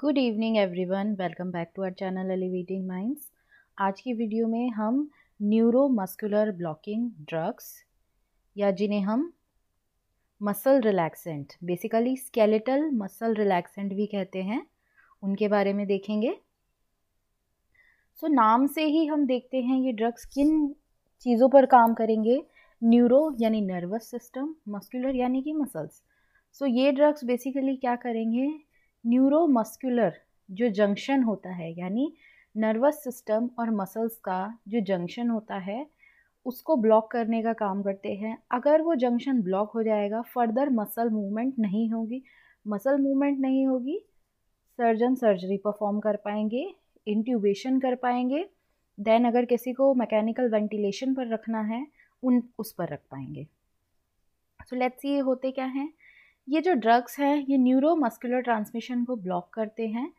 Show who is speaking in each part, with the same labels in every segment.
Speaker 1: good evening everyone welcome back to our channel Elevating Minds आज की video में हम न्यूरो मस्कुलर ब्लॉकिंग ड्रग्स या जिन्हें हम muscle relaxant basically skeletal muscle relaxant भी कहते हैं उनके बारे में देखेंगे सो so, नाम से ही हम देखते हैं ये ड्रग्स किन चीज़ों पर काम करेंगे न्यूरो यानी नर्वस सिस्टम मस्कुलर यानी कि मसल्स सो so, ये ड्रग्स बेसिकली क्या करेंगे न्यूरोमस्कुलर जो जंक्शन होता है यानी नर्वस सिस्टम और मसल्स का जो जंक्शन होता है उसको ब्लॉक करने का काम करते हैं अगर वो जंक्शन ब्लॉक हो जाएगा फर्दर मसल मूवमेंट नहीं होगी मसल मूवमेंट नहीं होगी सर्जन सर्जरी परफॉर्म कर पाएंगे इंट्यूबेशन कर पाएंगे देन अगर किसी को मैकेनिकल वेंटिलेशन पर रखना है उन उस पर रख पाएंगे सो लेट्स ये होते क्या हैं ये जो ड्रग्स हैं ये न्यूरोमस्कुलर ट्रांसमिशन को ब्लॉक करते हैं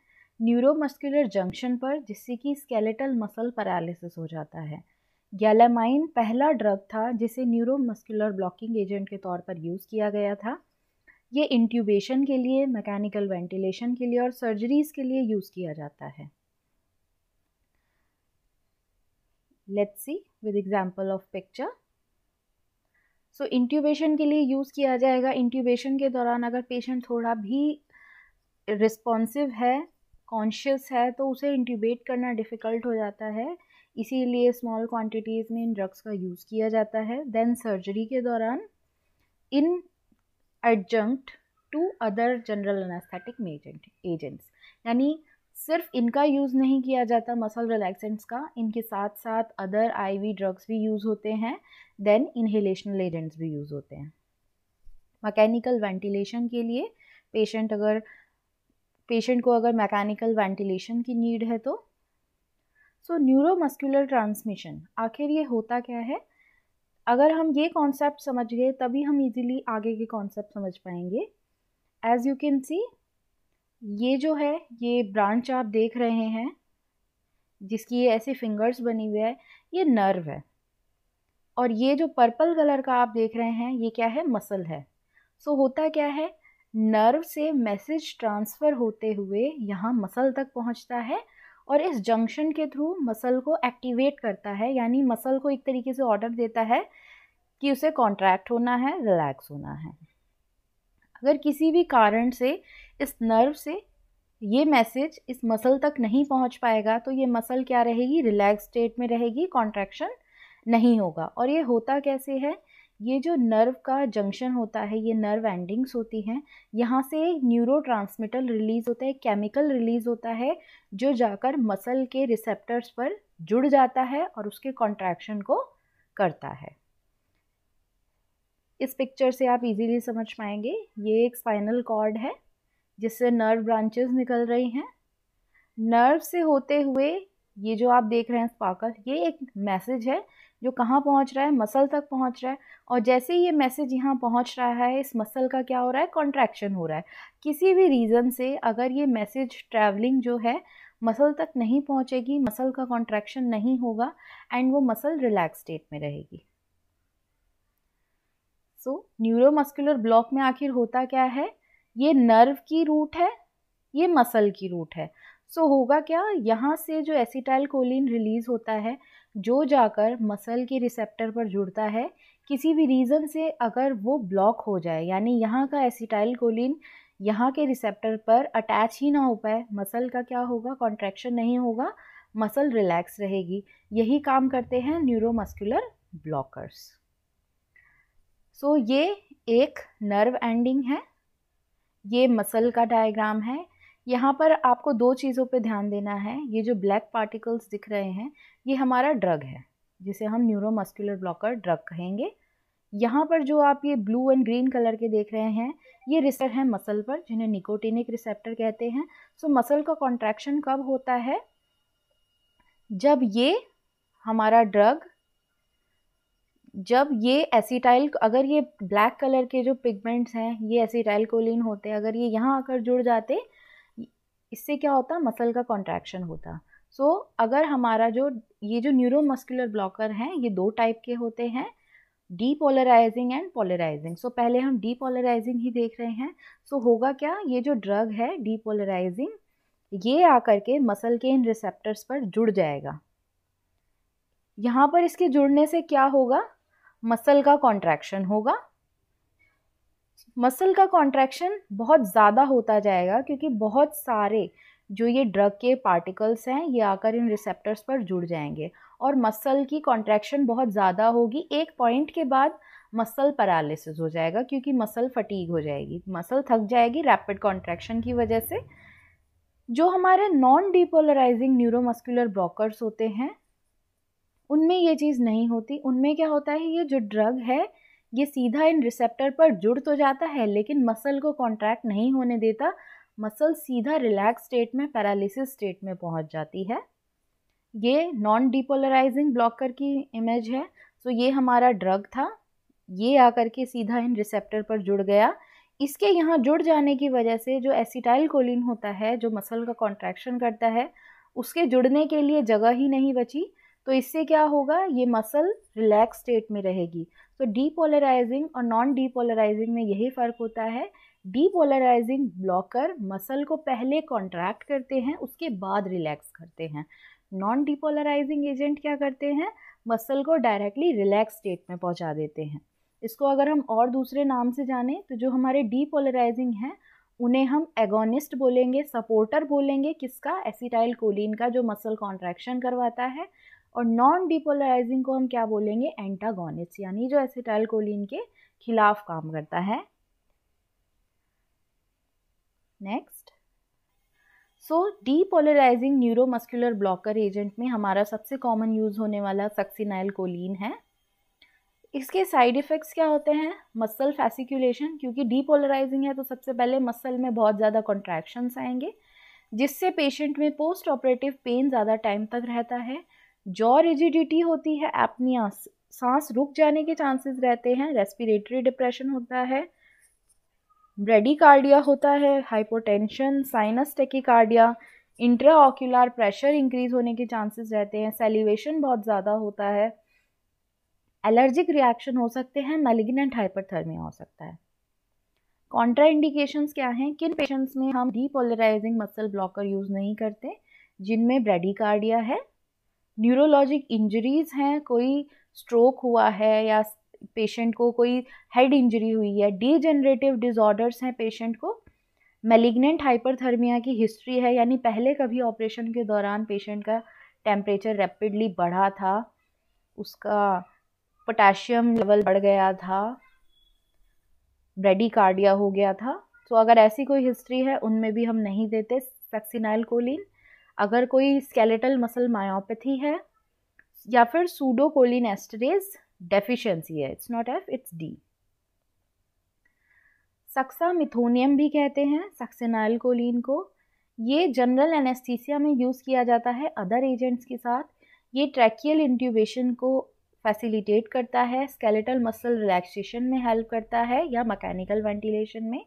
Speaker 1: न्यूरोमस्कुलर जंक्शन पर जिससे कि स्केलेटल मसल पैरालिसिस हो जाता है गैलामाइन पहला ड्रग था जिसे न्यूरोमस्कुलर ब्लॉकिंग एजेंट के तौर पर यूज़ किया गया था ये इंट्यूबेशन के लिए मैकेनिकल वेंटिलेशन के लिए और सर्जरीज के लिए यूज़ किया जाता है let's see with example of picture so so, intubation के लिए यूज़ किया जाएगा इंट्यूबेशन के दौरान अगर पेशेंट थोड़ा भी रिस्पॉन्सिव है कॉन्शियस है तो उसे इंट्यूबेट करना डिफ़िकल्ट हो जाता है इसीलिए स्मॉल क्वांटिटीज़ में इन ड्रग्स का यूज़ किया जाता है देन सर्जरी के दौरान in adjunct to other general anaesthetic agent agents यानी सिर्फ इनका यूज़ नहीं किया जाता मसल रिलैक्सेंट्स का इनके साथ साथ अदर आईवी ड्रग्स भी यूज़ होते हैं देन इन्हेलेशनल एजेंट्स भी यूज़ होते हैं मैकेनिकल वेंटिलेशन के लिए पेशेंट अगर पेशेंट को अगर मैकेनिकल वेंटिलेशन की नीड है तो सो न्यूरोमस्कुलर ट्रांसमिशन आखिर ये होता क्या है अगर हम ये कॉन्सेप्ट समझ गए तभी हम इजीली आगे के कॉन्सेप्ट समझ पाएंगे एज यू कैन सी ये जो है ये ब्रांच आप देख रहे हैं जिसकी ये ऐसे फिंगर्स बनी हुई है ये नर्व है और ये जो पर्पल कलर का आप देख रहे हैं ये क्या है मसल है सो so, होता क्या है नर्व से मैसेज ट्रांसफ़र होते हुए यहाँ मसल तक पहुँचता है और इस जंक्शन के थ्रू मसल को एक्टिवेट करता है यानी मसल को एक तरीके से ऑर्डर देता है कि उसे कॉन्ट्रैक्ट होना है रिलैक्स होना है अगर किसी भी कारण से इस नर्व से ये मैसेज इस मसल तक नहीं पहुंच पाएगा तो ये मसल क्या रहेगी रिलैक्स स्टेट में रहेगी कॉन्ट्रैक्शन नहीं होगा और ये होता कैसे है ये जो नर्व का जंक्शन होता है ये नर्व एंडिंग्स होती हैं यहाँ से एक न्यूरो रिलीज़ होता है केमिकल रिलीज़ होता है जो जाकर मसल के रिसेप्टर्स पर जुड़ जाता है और उसके कॉन्ट्रैक्शन को करता है इस पिक्चर से आप इजीली समझ पाएंगे ये एक स्पाइनल कॉर्ड है जिससे नर्व ब्रांचेस निकल रही हैं नर्व से होते हुए ये जो आप देख रहे हैं स्पार्कल ये एक मैसेज है जो कहाँ पहुँच रहा है मसल तक पहुँच रहा है और जैसे ही ये मैसेज यहाँ पहुँच रहा है इस मसल का क्या हो रहा है कॉन्ट्रैक्शन हो रहा है किसी भी रीज़न से अगर ये मैसेज ट्रैवलिंग जो है मसल तक नहीं पहुँचेगी मसल का कॉन्ट्रैक्शन नहीं होगा एंड वो मसल रिलैक्स स्टेट में रहेगी सो न्यूरोमस्कुलर ब्लॉक में आखिर होता क्या है ये नर्व की रूट है ये मसल की रूट है सो so, होगा क्या यहाँ से जो एसिटाइल कोलिन रिलीज़ होता है जो जाकर मसल के रिसेप्टर पर जुड़ता है किसी भी रीज़न से अगर वो ब्लॉक हो जाए यानी यहाँ का एसिटाइल कोलिन यहाँ के रिसेप्टर पर अटैच ही ना हो पाए मसल का क्या होगा कॉन्ट्रैक्शन नहीं होगा मसल रिलैक्स रहेगी यही काम करते हैं न्यूरोमस्कुलर ब्लॉकर्स सो so, ये एक नर्व एंडिंग है ये मसल का डायग्राम है यहाँ पर आपको दो चीज़ों पे ध्यान देना है ये जो ब्लैक पार्टिकल्स दिख रहे हैं ये हमारा ड्रग है जिसे हम न्यूरोमस्कुलर ब्लॉकर ड्रग कहेंगे यहाँ पर जो आप ये ब्लू एंड ग्रीन कलर के देख रहे हैं ये रिसेप्टर हैं मसल पर जिन्हें निकोटिनिक रिसेप्टर कहते हैं सो मसल का कॉन्ट्रैक्शन कब होता है जब ये हमारा ड्रग जब ये एसीटाइल अगर ये ब्लैक कलर के जो पिगमेंट्स हैं ये एसीटाइल कोलिन होते हैं अगर ये यहाँ आकर जुड़ जाते इससे क्या होता मसल का कॉन्ट्रैक्शन होता सो so, अगर हमारा जो ये जो न्यूरोमस्कुलर ब्लॉकर हैं ये दो टाइप के होते हैं डीपोलराइजिंग एंड पोलराइजिंग सो पहले हम डीपोलराइजिंग ही देख रहे हैं सो so, होगा क्या ये जो ड्रग है डीपोलराइजिंग ये आकर के मसल के इन रिसेप्टर्स पर जुड़ जाएगा यहाँ पर इसके जुड़ने से क्या होगा मसल का कॉन्ट्रैक्शन होगा मसल का कॉन्ट्रैक्शन बहुत ज़्यादा होता जाएगा क्योंकि बहुत सारे जो ये ड्रग के पार्टिकल्स हैं ये आकर इन रिसेप्टर्स पर जुड़ जाएंगे और मसल की कॉन्ट्रैक्शन बहुत ज़्यादा होगी एक पॉइंट के बाद मसल पैरालिसिस हो जाएगा क्योंकि मसल फटीक हो जाएगी मसल थक जाएगी रैपिड कॉन्ट्रैक्शन की वजह से जो हमारे नॉन डीपोलराइजिंग न्यूरोमस्कुलर ब्लॉकर्स होते हैं उनमें ये चीज़ नहीं होती उनमें क्या होता है ये जो ड्रग है ये सीधा इन रिसेप्टर पर जुड़ तो जाता है लेकिन मसल को कॉन्ट्रैक्ट नहीं होने देता मसल सीधा रिलैक्स स्टेट में पैरालिसिस स्टेट में पहुंच जाती है ये नॉन डिपोलराइजिंग ब्लॉकर की इमेज है सो ये हमारा ड्रग था ये आकर के सीधा इन रिसेप्टर पर जुड़ गया इसके यहाँ जुड़ जाने की वजह से जो एसिटाइल कोलिन होता है जो मसल का कॉन्ट्रैक्शन करता है उसके जुड़ने के लिए जगह ही नहीं बची तो इससे क्या होगा ये मसल रिलैक्स स्टेट में रहेगी तो डीपोलराइजिंग और नॉन डीपोलराइजिंग में यही फ़र्क होता है डीपोलराइजिंग ब्लॉकर मसल को पहले कॉन्ट्रैक्ट करते हैं उसके बाद रिलैक्स करते हैं नॉन डीपोलराइजिंग एजेंट क्या करते हैं मसल को डायरेक्टली रिलैक्स स्टेट में पहुंचा देते हैं इसको अगर हम और दूसरे नाम से जानें तो जो हमारे डीपोलराइजिंग हैं उन्हें हम एगोनिस्ट बोलेंगे सपोर्टर बोलेंगे किसका एसिटाइल कोलिन का जो मसल कॉन्ट्रैक्शन करवाता है और नॉन डिपोलराइजिंग को हम क्या बोलेंगे एंटागोनिस्ट यानी जो एसिटाइलकोलिन के खिलाफ काम करता है next so depolarising neuromuscular blocker agent में हमारा सबसे कॉमन यूज़ होने वाला सक्सिनाइल कोलिन है इसके साइड इफ़ेक्ट्स क्या होते हैं मसल फैसिकुलेशन क्योंकि डीपोलराइजिंग है तो सबसे पहले मसल में बहुत ज़्यादा कॉन्ट्रैक्शंस आएंगे जिससे पेशेंट में पोस्ट ऑपरेटिव पेन ज़्यादा टाइम तक रहता है जॉ रिजिडिटी होती है एपनिया सांस रुक जाने के चांसेस रहते हैं रेस्पिरेटरी डिप्रेशन होता है ब्रेडिकार्डिया होता है hypotension sinus tachycardia intraocular pressure increase होने के चांसेस रहते हैं सेलिवेशन बहुत ज़्यादा होता है एलर्जिक रिएक्शन हो सकते हैं मेलिग्नेंट हाइपरथर्मिया हो सकता है कॉन्ट्राइंडिकेशंस क्या हैं किन पेशेंट्स में हम डीपोलराइजिंग मसल ब्लॉकर यूज़ नहीं करते जिनमें ब्रेडिकार्डिया है न्यूरोलॉजिक इंजरीज हैं कोई स्ट्रोक हुआ है या पेशेंट को कोई हेड इंजरी हुई है डीजेनरेटिव डिसऑर्डर्स हैं पेशेंट को मेलिग्नेंट हाइपरथर्मिया की हिस्ट्री है यानी पहले कभी ऑपरेशन के दौरान पेशेंट का टेम्परेचर रैपिडली बढ़ा था उसका पोटेशियम लेवल बढ़ गया था ब्रेडिकार्डिया हो गया था तो अगर ऐसी कोई हिस्ट्री है उनमें भी हम नहीं देते सेक्सिनाइल कोलिन अगर कोई स्केलेटल मसल मायोपैथी है या फिर सूडोकोलिनेस्टरेज डेफिशिएंसी है it's not F it's D suxamethonium भी कहते हैं सक्सेनाइल कोलिन को ये जनरल एनेस्थीसिया में यूज़ किया जाता है अदर एजेंट्स के साथ ये ट्रैकियल इंट्यूबेशन को फैसिलिटेट करता है स्केलेटल मसल रिलैक्सेशन में हेल्प करता है या मैकेनिकल वेंटिलेशन में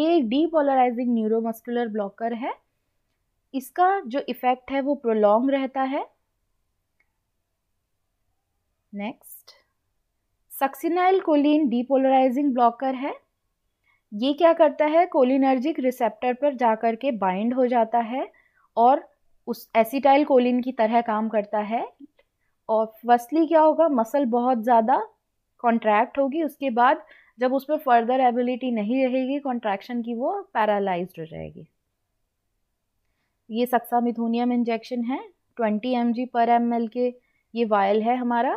Speaker 1: ये एक डीपोलराइजिंग न्यूरोमस्कुलर ब्लॉकर है इसका जो इफ़ेक्ट है वो प्रोलोंग रहता है next succinylcholine depolarising blocker है ये क्या करता है कोलिनर्जिक रिसेप्टर पर जाकर के बाइंड हो जाता है और उस एसिटाइल कोलिन की तरह काम करता है और फर्स्टली क्या होगा मसल बहुत ज़्यादा कॉन्ट्रैक्ट होगी उसके बाद जब उस पर फर्दर एबिलिटी नहीं रहेगी कॉन्ट्रैक्शन की वो पैरालाइज हो जाएगी ये सक्सा मिथोनियम इंजेक्शन है twenty M G per M L के ये वायल है हमारा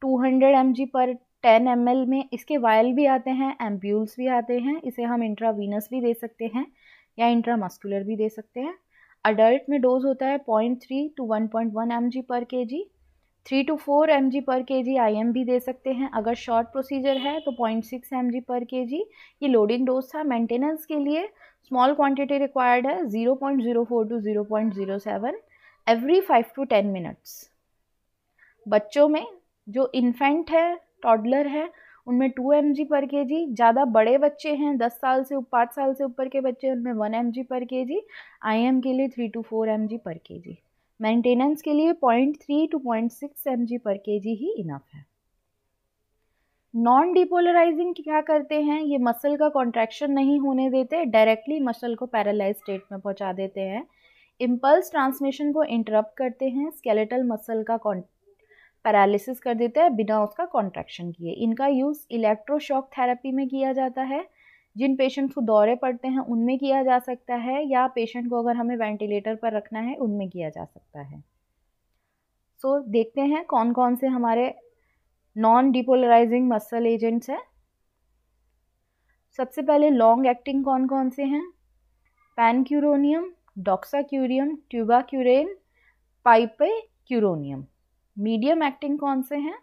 Speaker 1: टू हंड्रेड एम जी पर टेन एम एल में इसके वायल भी आते हैं एम्प्यूल्स भी आते हैं इसे हम इंट्रावीनस भी दे सकते हैं या इंट्रामस्कुलर भी दे सकते हैं अडल्ट में डोज होता है point three to one point one M G per K G three to four M G per K ji I am भी दे सकते हैं अगर शॉर्ट प्रोसीजर है तो point six M G per K जी ये लोडिंग डोज था maintenance के लिए स्मॉल क्वांटिटी रिक्वायर्ड है 0.04 टू 0.07 एवरी 5 टू 10 मिनट्स बच्चों में जो इन्फेंट है टॉडलर है उनमें टू एम पर के जी ज़्यादा बड़े बच्चे हैं दस साल से पाँच साल से ऊपर के बच्चे उनमें वन एम पर के जी आई के लिए three to four M per K ji maintenance के लिए point three to point six M per K G ही इनफ है नॉन डिपोलराइजिंग क्या करते हैं ये मसल का कॉन्ट्रैक्शन नहीं होने देते डायरेक्टली मसल को पैरालाइज स्टेट में पहुंचा देते हैं इम्पल्स ट्रांसमिशन को इंटरप्ट करते हैं स्केलेटल मसल का पैरालिसिस कर देते हैं बिना उसका कॉन्ट्रैक्शन किए इनका यूज़ इलेक्ट्रोशॉक थेरेपी में किया जाता है जिन पेशेंट को दौरे पड़ते हैं उनमें किया जा सकता है या पेशेंट को अगर हमें वेंटिलेटर पर रखना है उनमें किया जा सकता है सो so, देखते हैं कौन कौन से हमारे नॉन डिपोलराइजिंग मसल एजेंट्स हैं सबसे पहले लॉन्ग एक्टिंग कौन कौन से हैं पैनक्यूरोनियम डॉक्साक्यूरियम ट्यूबाक्यूरेन पाइपे क्यूरोनियम मीडियम एक्टिंग कौन से हैं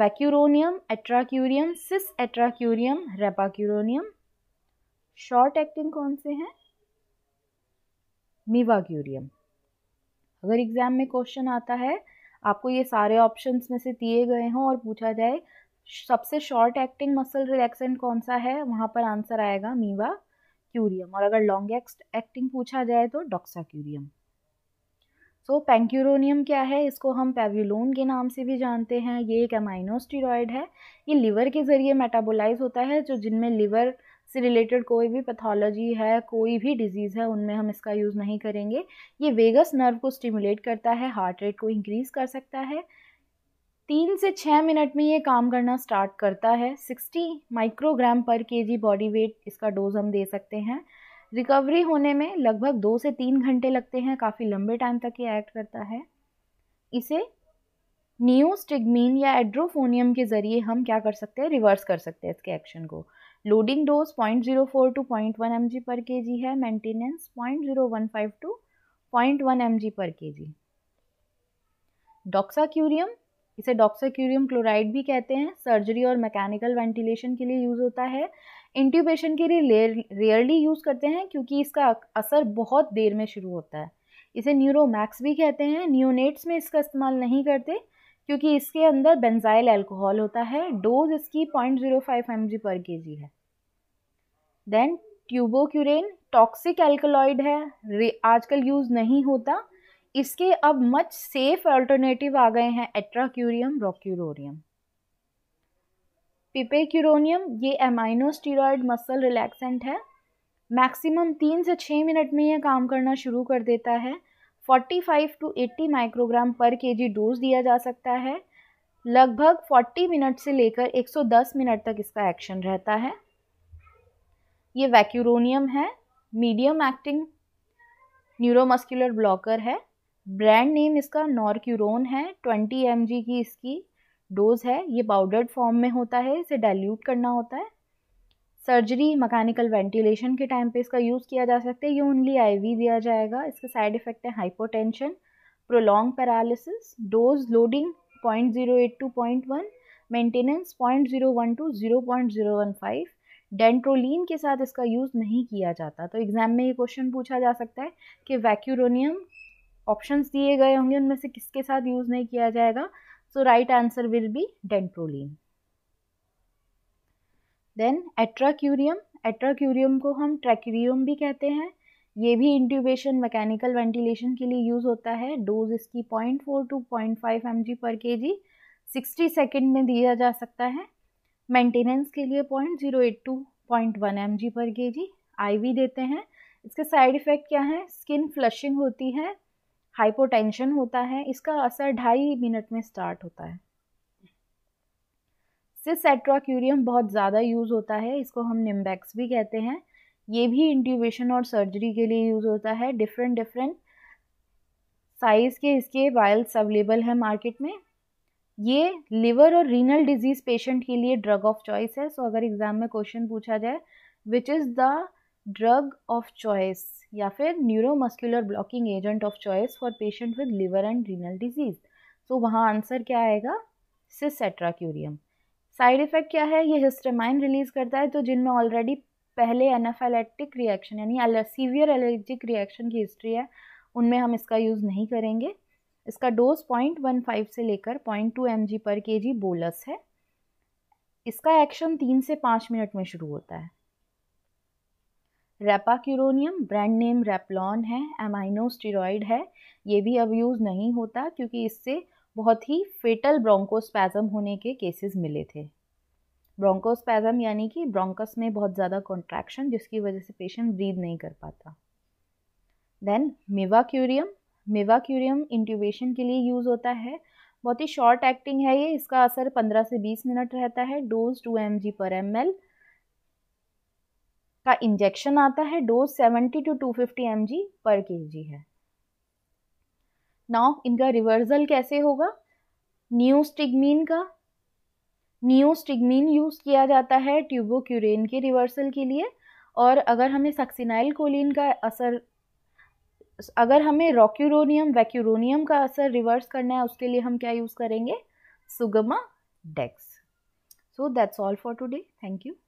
Speaker 1: vecuronium atracurium cis atracurium rapacuronium short acting कौन से हैं मीवाक्यूरियम अगर एग्जाम में क्वेश्चन आता है आपको ये सारे ऑप्शंस में से दिए गए हों और पूछा जाए सबसे शॉर्ट एक्टिंग मसल रिलैक्सेंट कौन सा है वहाँ पर आंसर आएगा मीवा क्यूरियम और अगर लॉन्ग एक्टिंग पूछा जाए तो डॉक्सा क्यूरियम सो so, पेंक्यूरोनियम क्या है इसको हम पेव्यूलोन के नाम से भी जानते हैं ये एक एमाइनोस्टीरॉयड है ये लिवर के ज़रिए मेटाबोलाइज होता है जो जिनमें लिवर से रिलेटेड कोई भी पैथोलॉजी है कोई भी डिजीज़ है उनमें हम इसका यूज़ नहीं करेंगे ये वेगस नर्व को स्टिमुलेट करता है हार्ट रेट को इंक्रीज़ कर सकता है तीन से छः मिनट में ये काम करना स्टार्ट करता है सिक्सटी माइक्रोग्राम पर के बॉडी वेट इसका डोज हम दे सकते हैं रिकवरी होने में लगभग दो से तीन घंटे लगते हैं काफ़ी लंबे टाइम तक ये एक्ट करता है इसे न्यू स्टिगमीन या एड्रोफोनियम के ज़रिए हम क्या कर सकते हैं रिवर्स कर सकते हैं इसके एक्शन को loading dose 0.04 to 0.1 M per के है maintenance 0.015 to 0.1 M per K जी डॉक्साक्यूरियम इसे डॉक्साक्यूरियम क्लोराइड भी कहते हैं सर्जरी और मैकेनिकल वेंटिलेशन के लिए यूज़ होता है इंट्यूबेशन के लिए रेयरली यूज़ करते हैं क्योंकि इसका असर बहुत देर में शुरू होता है इसे न्यूरोमैक्स भी कहते हैं न्यूनेट्स में इसका इस्तेमाल नहीं करते क्योंकि इसके अंदर बेंजाइल अल्कोहल होता है डोज इसकी point zero five M G per K जी है देन ट्यूबोक्यूरेन टॉक्सिक एल्कोलॉइड है आजकल यूज़ नहीं होता इसके अब मच सेफ अल्टरनेटिव आ गए हैं एट्राक्यूरियम रोक्यूरोरियम पिपेक्यूरोनियम ये एमाइनोस्टीरॉयड मसल रिलैक्सेंट है मैक्सिमम तीन से छः मिनट में यह काम करना शुरू कर देता है 45 to 80 microgram per K G dose दिया जा सकता है लगभग 40 मिनट से लेकर 110 मिनट तक इसका एक्शन रहता है ये वैक्यूरोनियम है मीडियम एक्टिंग न्यूरोमस्कुलर ब्लॉकर है ब्रांड नेम इसका नॉर्क्यूरोन है 20 एम की इसकी डोज है ये पाउडर्ड फॉर्म में होता है इसे डाइल्यूट करना होता है सर्जरी मकैनिकल वेंटिलेशन के टाइम पे इसका यूज़ किया जा सकता है ये ओनली आईवी दिया जाएगा इसके साइड इफ़ेक्ट है hypotension prolong paralysis dose loading point zero eight to point one maintenance point zero one to zero point zero one five dantrolene के साथ इसका यूज़ नहीं किया जाता तो एग्ज़ाम में ये क्वेश्चन पूछा जा सकता है कि वैक्यूरोनियम ऑप्शंस दिए गए होंगे उनमें से किसके साथ यूज़ नहीं किया जाएगा so right answer will be dantrolene then atracurium atracurium को हम ट्रैक्यूरियम भी कहते हैं ये भी इंट्यूबेशन मैकेनिकल वेंटिलेशन के लिए यूज़ होता है डोज इसकी point four to point five M G per K ji sixty second में दिया जा सकता है मेंटेनेंस के लिए point zero eight to point one M G per K ji I we देते हैं इसके साइड इफ़ेक्ट क्या है स्किन फ्लशिंग होती है हाइपोटेंशन होता है इसका असर ढाई मिनट में स्टार्ट होता है सिस एट्राक्यूरियम बहुत ज़्यादा यूज़ होता है इसको हम निम्बैक्स भी कहते हैं ये भी इंट्यूबेशन और सर्जरी के लिए यूज़ होता है डिफरेंट डिफरेंट साइज़ के इसके वायल्स अवेलेबल है मार्केट में ये लिवर और रीनल डिजीज़ पेशेंट के लिए ड्रग ऑफ चॉइस है सो अगर एग्ज़ाम में क्वेश्चन पूछा जाए which is the drug of choice या फिर neuromuscular blocking agent of choice for patient with liver and renal disease so वहाँ आंसर क्या आएगा सिस एट्राक्यूरियम साइड इफ़ेक्ट क्या है ये हिस्टामाइन रिलीज़ करता है तो जिनमें ऑलरेडी पहले एनाफेलेक्टिक रिएक्शन यानी सीवियर एलर्जिक रिएक्शन की हिस्ट्री है उनमें हम इसका यूज़ नहीं करेंगे इसका डोज पॉइंट वन फाइव से लेकर point two M G per K जी बोलस है इसका एक्शन तीन से पाँच मिनट में शुरू होता है रेपाक्यूरोनियम ब्रांड नेम रेपलॉन है एमाइनो है ये भी अब यूज़ नहीं होता क्योंकि इससे बहुत ही फेटल ब्रोंकोस्पैज़म होने के केसेस मिले थे ब्रोंकोस्पैज़म यानी कि ब्रोंकस में बहुत ज़्यादा कॉन्ट्रैक्शन जिसकी वजह से पेशेंट ब्रीद नहीं कर पाता देन मेवा क्यूरियम इंट्यूबेशन के लिए यूज़ होता है बहुत ही शॉर्ट एक्टिंग है ये इसका असर पंद्रह से बीस मिनट रहता है dose to M G per M L का इंजेक्शन आता है dose seventy to two fifty M G per K जी है नाउ इनका रिवर्सल कैसे होगा न्यू स्टिगमीन का न्यू स्टिगमीन यूज़ किया जाता है ट्यूबोक्यूरेन के रिवर्सल के लिए और अगर हमें सक्सिनाइल कोलिन का असर अगर हमें रोक्यूरोनियम वैक्यूरोनियम का असर रिवर्स करना है उसके लिए हम क्या यूज़ करेंगे sugammadex so that's all for today thank you